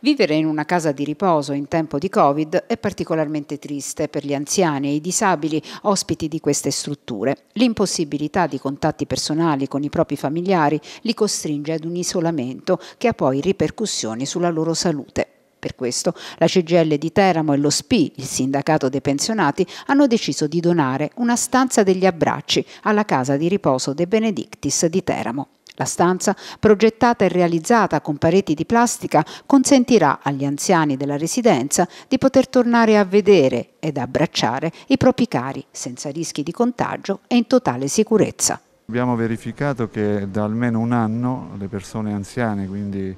Vivere in una casa di riposo in tempo di Covid è particolarmente triste per gli anziani e i disabili ospiti di queste strutture. L'impossibilità di contatti personali con i propri familiari li costringe ad un isolamento che ha poi ripercussioni sulla loro salute. Per questo la CGL di Teramo e lo SPI, il sindacato dei pensionati, hanno deciso di donare una stanza degli abbracci alla casa di riposo De Benedictis di Teramo. La stanza, progettata e realizzata con pareti di plastica, consentirà agli anziani della residenza di poter tornare a vedere ed abbracciare i propri cari senza rischi di contagio e in totale sicurezza. Abbiamo verificato che da almeno un anno le persone anziane, quindi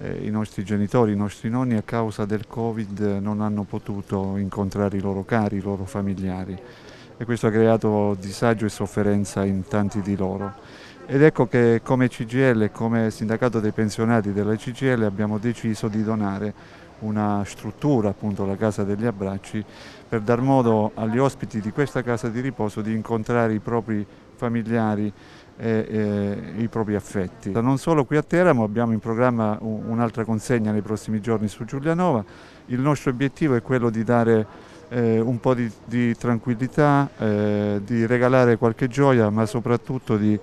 eh, i nostri genitori, i nostri nonni, a causa del Covid non hanno potuto incontrare i loro cari, i loro familiari e questo ha creato disagio e sofferenza in tanti di loro. Ed ecco che come CGL, e come sindacato dei pensionati della CGL abbiamo deciso di donare una struttura, appunto la Casa degli Abbracci, per dar modo agli ospiti di questa casa di riposo di incontrare i propri familiari e, e, i propri affetti. Non solo qui a Teramo, abbiamo in programma un'altra consegna nei prossimi giorni su Giulianova. Il nostro obiettivo è quello di dare eh, un po' di, di tranquillità, eh, di regalare qualche gioia, ma soprattutto di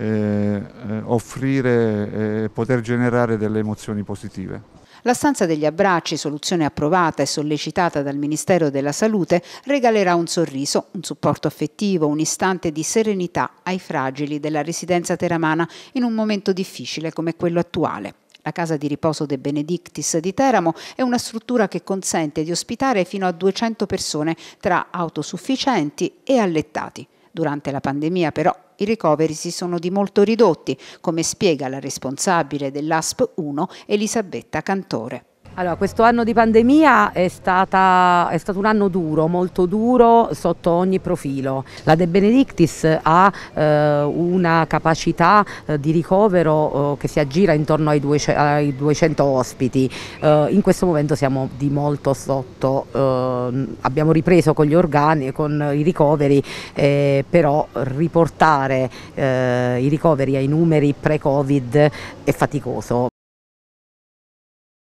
eh, eh, offrire eh, e poter generare delle emozioni positive. La stanza degli abbracci, soluzione approvata e sollecitata dal Ministero della Salute, regalerà un sorriso, un supporto affettivo, un istante di serenità ai fragili della residenza teramana in un momento difficile come quello attuale. La casa di riposo De Benedictis di Teramo è una struttura che consente di ospitare fino a 200 persone tra autosufficienti e allettati. Durante la pandemia però i ricoveri si sono di molto ridotti, come spiega la responsabile dell'ASP 1 Elisabetta Cantore. Allora, questo anno di pandemia è, stata, è, stato un anno duro, molto duro sotto ogni profilo. La De Benedictis ha eh, una capacità eh, di ricovero eh, che si aggira intorno ai, due, ai 200 ospiti. Eh, in questo momento siamo di molto sotto, eh, abbiamo ripreso con gli organi, e con i ricoveri, eh, però riportare i ricoveri ai numeri pre-Covid è faticoso.